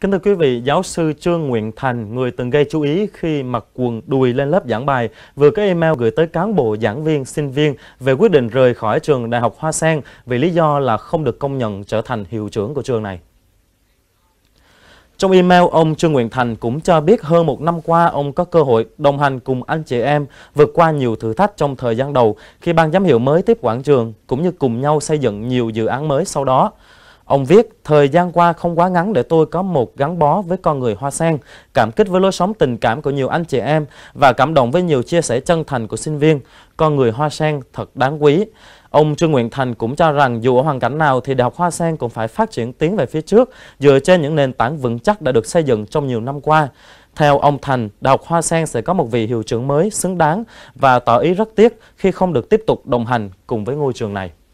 Kính thưa quý vị, giáo sư Trương Nguyện Thành, người từng gây chú ý khi mặc quần đùi lên lớp giảng bài, vừa có email gửi tới cán bộ, giảng viên, sinh viên về quyết định rời khỏi trường Đại học Hoa Sen vì lý do là không được công nhận trở thành hiệu trưởng của trường này. Trong email, ông Trương Nguyện Thành cũng cho biết hơn một năm qua ông có cơ hội đồng hành cùng anh chị em vượt qua nhiều thử thách trong thời gian đầu khi ban giám hiệu mới tiếp quản trường, cũng như cùng nhau xây dựng nhiều dự án mới sau đó. Ông viết, thời gian qua không quá ngắn để tôi có một gắn bó với con người Hoa Sen, cảm kích với lối sống tình cảm của nhiều anh chị em và cảm động với nhiều chia sẻ chân thành của sinh viên. Con người Hoa Sen thật đáng quý. Ông Trương Nguyện Thành cũng cho rằng dù ở hoàn cảnh nào thì Đại học Hoa Sen cũng phải phát triển tiến về phía trước dựa trên những nền tảng vững chắc đã được xây dựng trong nhiều năm qua. Theo ông Thành, Đại học Hoa Sen sẽ có một vị hiệu trưởng mới xứng đáng và tỏ ý rất tiếc khi không được tiếp tục đồng hành cùng với ngôi trường này.